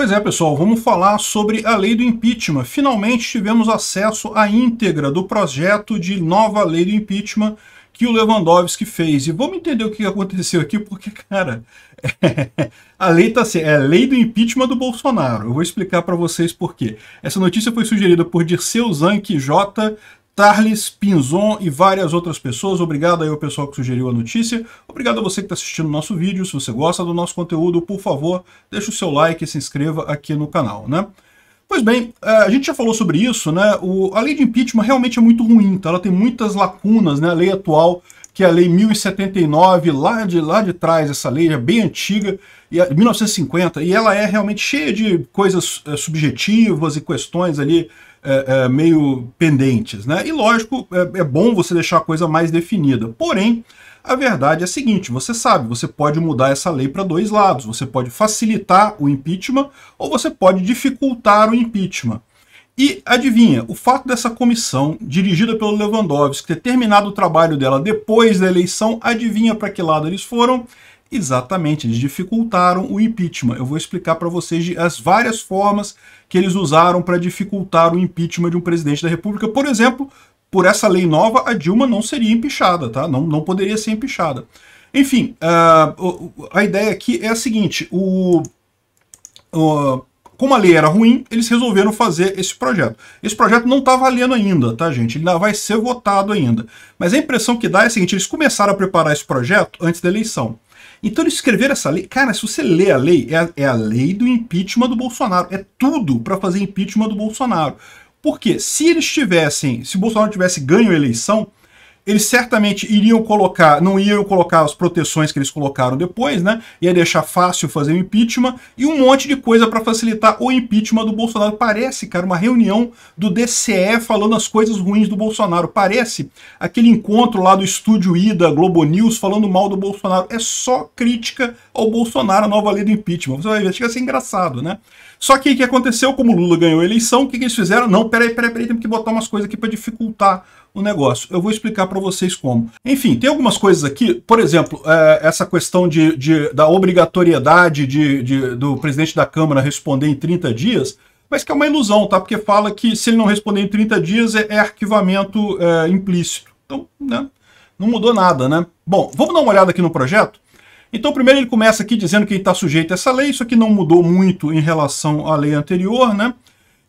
Pois é, pessoal, vamos falar sobre a lei do impeachment. Finalmente tivemos acesso à íntegra do projeto de nova lei do impeachment que o Lewandowski fez. E vamos entender o que aconteceu aqui, porque, cara, a lei tá assim, é a lei do impeachment do Bolsonaro. Eu vou explicar para vocês por quê. Essa notícia foi sugerida por Dirceu Zanck J, Tarles, Pinzon e várias outras pessoas. Obrigado aí ao pessoal que sugeriu a notícia. Obrigado a você que está assistindo o nosso vídeo. Se você gosta do nosso conteúdo, por favor, deixe o seu like e se inscreva aqui no canal, né? Pois bem, é, a gente já falou sobre isso, né? O, a lei de impeachment realmente é muito ruim, tá? Ela tem muitas lacunas, né? A lei atual, que é a lei 1079, lá de, lá de trás, essa lei é bem antiga, e 1950, é e ela é realmente cheia de coisas é, subjetivas e questões ali é, é, meio pendentes, né? E lógico, é, é bom você deixar a coisa mais definida. Porém, a verdade é a seguinte: você sabe, você pode mudar essa lei para dois lados. Você pode facilitar o impeachment ou você pode dificultar o impeachment. E adivinha, o fato dessa comissão, dirigida pelo Lewandowski, ter terminado o trabalho dela depois da eleição, adivinha para que lado eles foram? Exatamente, eles dificultaram o impeachment. Eu vou explicar para vocês as várias formas que eles usaram para dificultar o impeachment de um presidente da República. Por exemplo, por essa lei nova, a Dilma não seria empichada, tá? Não, não poderia ser empichada. Enfim, uh, a ideia aqui é a seguinte: o, uh, como a lei era ruim, eles resolveram fazer esse projeto. Esse projeto não está valendo ainda, tá, gente? Ele ainda vai ser votado ainda. Mas a impressão que dá é a seguinte: eles começaram a preparar esse projeto antes da eleição. Então eles escreveram essa lei. Cara, se você lê a lei, é a, é a lei do impeachment do Bolsonaro. É tudo para fazer impeachment do Bolsonaro. Porque se eles tivessem, se Bolsonaro tivesse ganho a eleição, eles certamente iriam colocar, não iriam colocar as proteções que eles colocaram depois, né? Ia deixar fácil fazer o impeachment e um monte de coisa para facilitar o impeachment do Bolsonaro. Parece, cara, uma reunião do DCE falando as coisas ruins do Bolsonaro. Parece aquele encontro lá do Estúdio Ida, da Globo News falando mal do Bolsonaro. É só crítica ao Bolsonaro, a nova lei do impeachment. Você vai ver, chega a ser engraçado, né? Só que o que aconteceu, como Lula ganhou a eleição, o que, que eles fizeram? Não, peraí, peraí, peraí, temos que botar umas coisas aqui para dificultar o negócio. Eu vou explicar para vocês como. Enfim, tem algumas coisas aqui, por exemplo, é, essa questão de, de da obrigatoriedade de, de, do presidente da Câmara responder em 30 dias, mas que é uma ilusão, tá? Porque fala que se ele não responder em 30 dias é, é arquivamento é, implícito. Então, né? Não mudou nada, né? Bom, vamos dar uma olhada aqui no projeto? Então, primeiro ele começa aqui dizendo que ele está sujeito a essa lei, isso aqui não mudou muito em relação à lei anterior, né?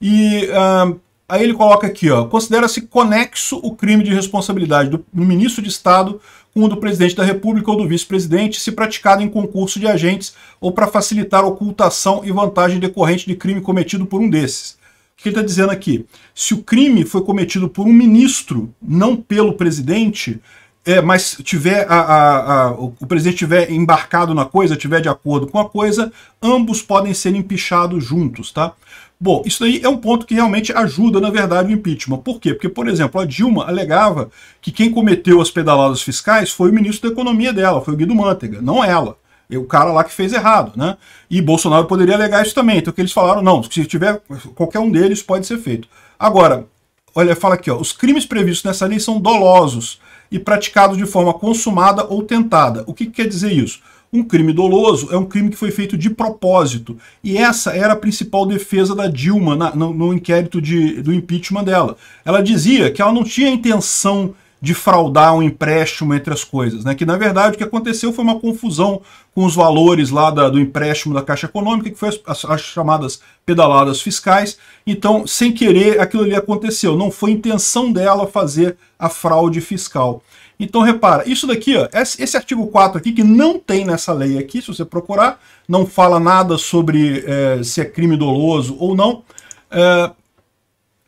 E uh, Aí ele coloca aqui, ó, considera-se conexo o crime de responsabilidade do, do ministro de Estado com o do presidente da República ou do vice-presidente, se praticado em concurso de agentes ou para facilitar ocultação e vantagem decorrente de crime cometido por um desses. O que ele está dizendo aqui? Se o crime foi cometido por um ministro, não pelo presidente, é, mas tiver a, a, a, o presidente tiver embarcado na coisa, tiver de acordo com a coisa, ambos podem ser empichados juntos, tá? Bom, isso aí é um ponto que realmente ajuda, na verdade, o impeachment. Por quê? Porque, por exemplo, a Dilma alegava que quem cometeu as pedaladas fiscais foi o ministro da Economia dela, foi o Guido Mantega, não ela. É o cara lá que fez errado, né? E Bolsonaro poderia alegar isso também. Então, que eles falaram, não, se tiver qualquer um deles, pode ser feito. Agora, olha, fala aqui, ó, os crimes previstos nessa lei são dolosos e praticado de forma consumada ou tentada. O que, que quer dizer isso? Um crime doloso é um crime que foi feito de propósito. E essa era a principal defesa da Dilma na, no, no, inquérito de, do impeachment dela. Ela dizia que ela não tinha intenção de fraudar um empréstimo entre as coisas, né? Que na verdade o que aconteceu foi uma confusão com os valores lá da, do empréstimo da Caixa Econômica, que foi as, as, chamadas pedaladas fiscais. Então, sem querer, aquilo ali aconteceu. Não foi intenção dela fazer a fraude fiscal. Então, repara, isso daqui, ó, esse artigo 4 aqui, que não tem nessa lei aqui, se você procurar, não fala nada sobre é, se é crime doloso ou não. É,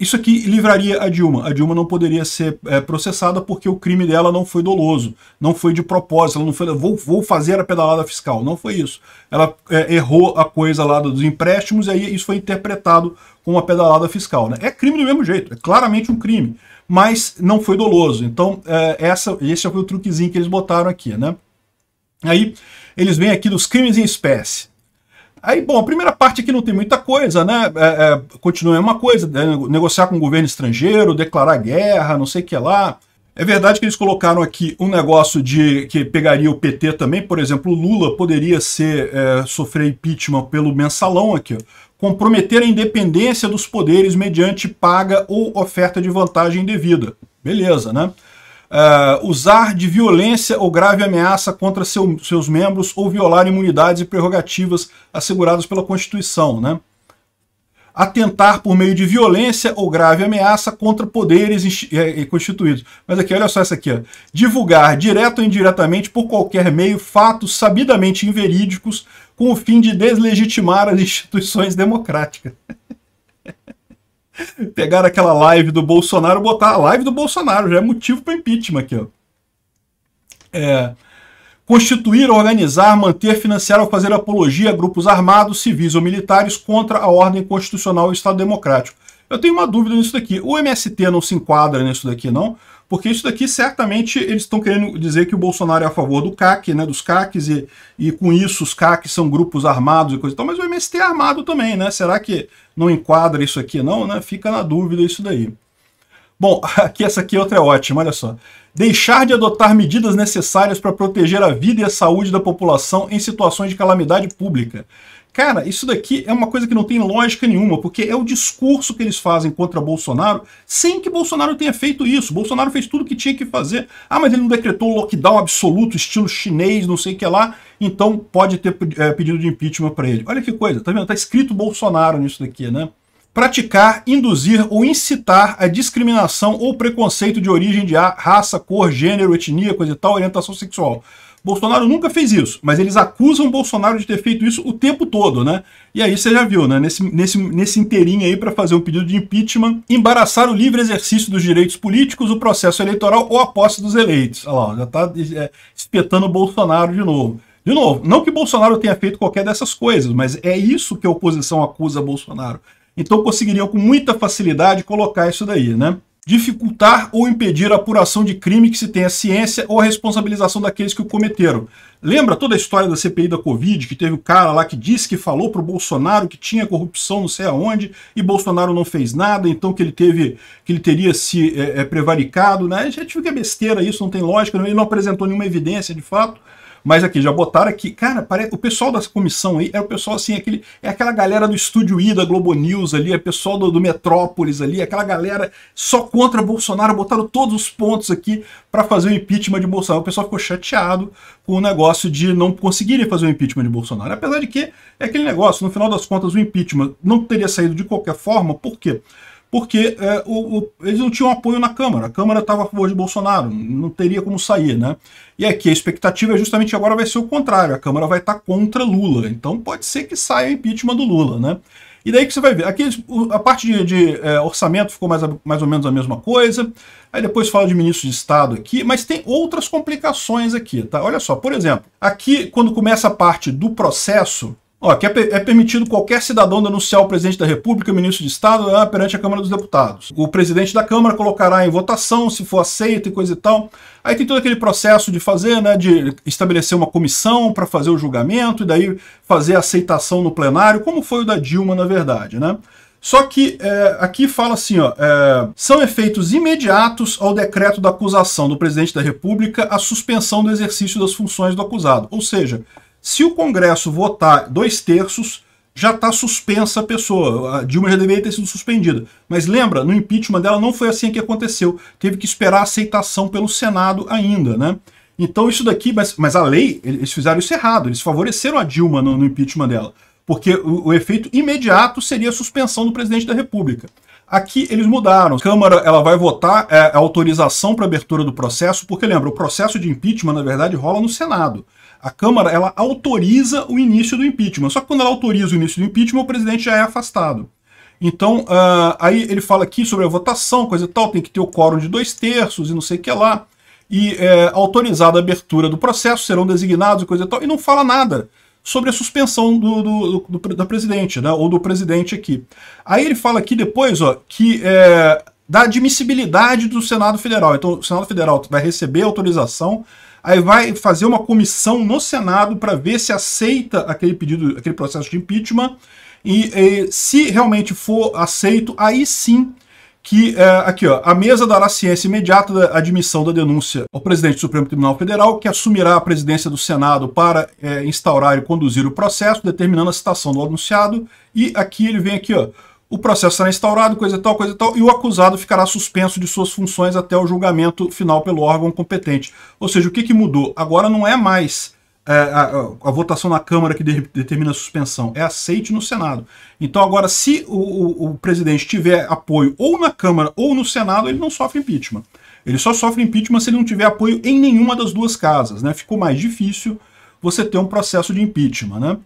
isso aqui livraria a Dilma. A Dilma não poderia ser é, processada porque o crime dela não foi doloso, não foi de propósito, ela não foi, vou, vou fazer a pedalada fiscal. Não foi isso. Ela é, errou a coisa lá dos empréstimos e aí isso foi interpretado como uma pedalada fiscal. Né? É crime do mesmo jeito, é claramente um crime, mas não foi doloso. Então, é, essa, esse foi é o truquezinho que eles botaram aqui, né? Aí, eles vêm aqui dos crimes em espécie. Aí, bom, a primeira parte aqui não tem muita coisa, né? É, é, continua é uma coisa, é, negociar com o governo estrangeiro, declarar guerra, não sei o que lá. É verdade que eles colocaram aqui um negócio de que pegaria o PT também, por exemplo, Lula poderia ser é, sofrer impeachment pelo mensalão aqui, comprometer a independência dos poderes mediante paga ou oferta de vantagem devida. Beleza, né? uh, usar de violência ou grave ameaça contra seu, seus membros ou violar imunidades e prerrogativas asseguradas pela Constituição, né? atentar por meio de violência ou grave ameaça contra poderes eh, eh, constituídos. Mas aqui, olha só essa aqui. Ó. Divulgar, direto ou indiretamente, por qualquer meio, fatos sabidamente inverídicos com o fim de deslegitimar as instituições democráticas. Pegaram aquela live do Bolsonaro, botar a live do Bolsonaro, já é motivo para impeachment aqui, ó. É, constituir, organizar, manter, financiar ou fazer apologia a grupos armados, civis ou militares contra a ordem constitucional e o Estado Democrático. Eu tenho uma dúvida nisso daqui. O MST não se enquadra nisso daqui, não? Porque isso daqui, certamente, eles estão querendo dizer que o Bolsonaro é a favor do CAC, né, dos CACs, e, e com isso os CACs são grupos armados e coisa e tal, mas o MST é armado também, né? Será que não enquadra isso aqui não, né? Fica na dúvida isso daí. Bom, aqui essa aqui outra é ótima, olha só. Deixar de adotar medidas necessárias para proteger a vida e a saúde da população em situações de calamidade pública. Cara, isso daqui é uma coisa que não tem lógica nenhuma, porque é o discurso que eles fazem contra Bolsonaro sem que Bolsonaro tenha feito isso. Bolsonaro fez tudo o que tinha que fazer. Ah, mas ele não decretou lockdown absoluto, estilo chinês, não sei o que lá, então pode ter é, pedido de impeachment para ele. Olha que coisa, tá vendo? Tá escrito Bolsonaro nisso daqui, né? Praticar, induzir ou incitar a discriminação ou preconceito de origem de raça, cor, gênero, etnia, coisa e tal, orientação sexual. Bolsonaro nunca fez isso, mas eles acusam Bolsonaro de ter feito isso o tempo todo, né? E aí você já viu, né? Nesse, nesse, nesse inteirinho aí para fazer um pedido de impeachment, embaraçar o livre exercício dos direitos políticos, o processo eleitoral ou a posse dos eleitos. Olha lá, já está é, espetando Bolsonaro de novo. De novo, não que Bolsonaro tenha feito qualquer dessas coisas, mas é isso que a oposição acusa Bolsonaro. Então conseguiriam com muita facilidade colocar isso daí, né? dificultar ou impedir a apuração de crime que se tenha ciência ou a responsabilização daqueles que o cometeram. Lembra toda a história da CPI da Covid, que teve o cara lá que disse que falou para o Bolsonaro que tinha corrupção não sei aonde, e Bolsonaro não fez nada, então que ele teve que ele teria se é, é, prevaricado. Né? A gente é besteira isso, não tem lógica, ele não apresentou nenhuma evidência de fato. Mas aqui, já botaram aqui. Cara, o pessoal dessa comissão aí é o pessoal assim, aquele, é aquela galera do Estúdio I da Globo News ali, é o pessoal do, do Metrópolis ali, é aquela galera só contra Bolsonaro, botaram todos os pontos aqui para fazer o impeachment de Bolsonaro. O pessoal ficou chateado com o negócio de não conseguirem fazer o impeachment de Bolsonaro. Apesar de que é aquele negócio, no final das contas, o impeachment não teria saído de qualquer forma, por quê? porque é, o, o, eles não tinham apoio na Câmara. A Câmara estava a favor de Bolsonaro, não teria como sair, né? E aqui a expectativa é justamente agora vai ser o contrário, a Câmara vai estar tá contra Lula. Então pode ser que saia o impeachment do Lula, né? E daí que você vai ver. Aqui a parte de, de é, orçamento ficou mais, mais ou menos a mesma coisa. Aí depois fala de Ministro de Estado aqui, mas tem outras complicações aqui, tá? Olha só, por exemplo, aqui quando começa a parte do processo, Ó, que é, é, permitido qualquer cidadão denunciar o presidente da República, o ministro de Estado, ah, perante a Câmara dos Deputados. O presidente da Câmara colocará em votação, se for aceito e coisa e tal. Aí tem todo aquele processo de fazer, né, de estabelecer uma comissão para fazer o julgamento e daí fazer a aceitação no plenário, como foi o da Dilma, na verdade, né? Só que é, aqui fala assim, ó, é, são efeitos imediatos ao decreto da acusação do presidente da República a suspensão do exercício das funções do acusado. Ou seja, se o Congresso votar dois terços, já está suspensa a pessoa. A Dilma já deveria ter sido suspendida. Mas lembra, no impeachment dela não foi assim que aconteceu. Teve que esperar a aceitação pelo Senado ainda, né? Então isso daqui, mas, mas a lei, eles fizeram isso errado. Eles favoreceram a Dilma no, no impeachment dela. Porque o, o, efeito imediato seria a suspensão do presidente da República. Aqui eles mudaram. A Câmara ela vai votar é, a é autorização para abertura do processo, porque lembra, o processo de impeachment, na verdade, rola no Senado. A Câmara ela autoriza o início do impeachment. Só que quando ela autoriza o início do impeachment, o presidente já é afastado. Então, uh, aí ele fala aqui sobre a votação, coisa e tal, tem que ter o quórum de dois terços e não sei o que lá. E é, autorizada a abertura do processo, serão designados e coisa e tal, e não fala nada sobre a suspensão do, do, do, do da presidente, né, ou do presidente aqui. Aí ele fala aqui depois ó, que é, da admissibilidade do Senado Federal. Então, o Senado Federal vai receber autorização aí vai fazer uma comissão no Senado para ver se aceita aquele pedido, aquele processo de impeachment, e, e se realmente for aceito, aí sim que, é, aqui ó, a mesa dará ciência imediata da admissão da denúncia ao presidente do Supremo Tribunal Federal, que assumirá a presidência do Senado para é, instaurar e conduzir o processo, determinando a citação do anunciado, e aqui ele vem aqui, ó, o processo será instaurado, coisa tal, coisa tal, e o acusado ficará suspenso de suas funções até o julgamento final pelo órgão competente. Ou seja, o que, que mudou? Agora não é mais é, a, a, votação na Câmara que de, determina a suspensão, é aceite no Senado. Então agora, se o, o, o, presidente tiver apoio ou na Câmara ou no Senado, ele não sofre impeachment. Ele só sofre impeachment se ele não tiver apoio em nenhuma das duas casas. Né? Ficou mais difícil você ter um processo de impeachment. Né?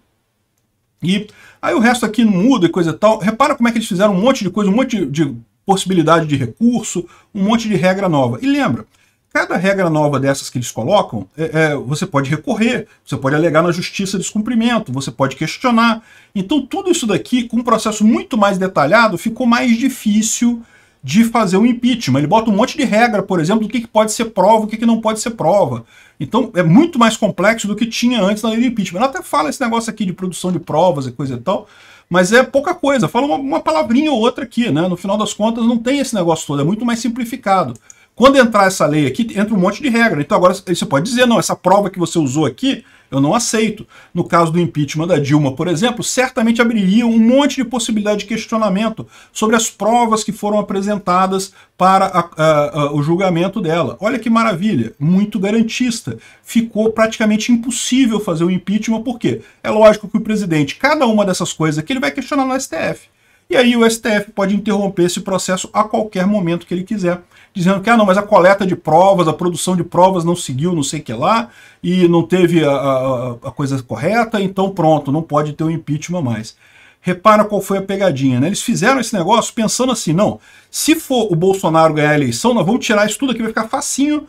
E aí o resto aqui muda e coisa e tal. Repara como é que eles fizeram um monte de coisa, um monte de possibilidade de recurso, um monte de regra nova. E lembra, cada regra nova dessas que eles colocam, é, é, você pode recorrer, você pode alegar na justiça descumprimento, você pode questionar. Então tudo isso daqui, com um processo muito mais detalhado, ficou mais difícil de fazer um impeachment. Ele bota um monte de regra, por exemplo, do que, que pode ser prova, o que, que não pode ser prova. Então é muito mais complexo do que tinha antes na lei do impeachment. Ela até fala esse negócio aqui de produção de provas e coisa e tal, mas é pouca coisa. Fala uma, uma palavrinha ou outra aqui, né? No final das contas não tem esse negócio todo, é muito mais simplificado. Quando entrar essa lei aqui, entra um monte de regra. Então agora você pode dizer, não, essa prova que você usou aqui eu não aceito. No caso do impeachment da Dilma, por exemplo, certamente abriria um monte de possibilidade de questionamento sobre as provas que foram apresentadas para a, a, a, o julgamento dela. Olha que maravilha, muito garantista. Ficou praticamente impossível fazer o impeachment, porque é lógico que o presidente, cada uma dessas coisas que ele vai questionar no STF. E aí o STF pode interromper esse processo a qualquer momento que ele quiser, dizendo que ah, não, mas a coleta de provas, a produção de provas não seguiu não sei o que lá, e não teve a, a, a coisa correta, então pronto, não pode ter o um impeachment mais. Repara qual foi a pegadinha, né? Eles fizeram esse negócio pensando assim, não, se for o Bolsonaro ganhar a eleição, nós vamos tirar isso tudo aqui, vai ficar facinho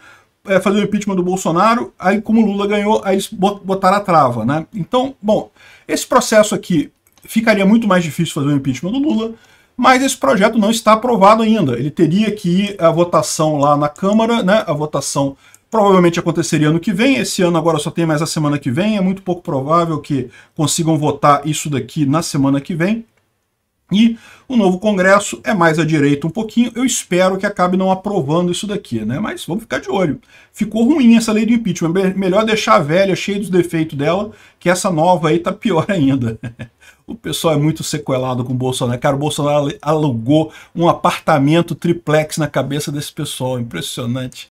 é, fazer o impeachment do Bolsonaro, aí como o Lula ganhou, aí eles botaram a trava, né? Então, bom, esse processo aqui ficaria muito mais difícil fazer o impeachment do Lula, mas esse projeto não está aprovado ainda. Ele teria que ir à votação lá na Câmara, né? A votação provavelmente aconteceria ano que vem. Esse ano agora só tem mais a semana que vem. É muito pouco provável que consigam votar isso daqui na semana que vem. E o novo Congresso é mais à direita um pouquinho. Eu espero que acabe não aprovando isso daqui, né? Mas vamos ficar de olho. Ficou ruim essa lei do impeachment. Melhor deixar a velha, cheia dos defeitos dela, que essa nova aí tá pior ainda. O pessoal é muito sequelado com o Bolsonaro. Cara, o Bolsonaro alugou um apartamento triplex na cabeça desse pessoal. Impressionante.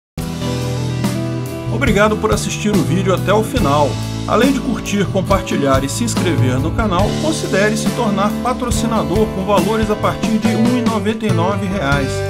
Obrigado por assistir o vídeo até o final. Além de curtir, compartilhar e se inscrever no canal, considere se tornar patrocinador com valores a partir de R$ 1,99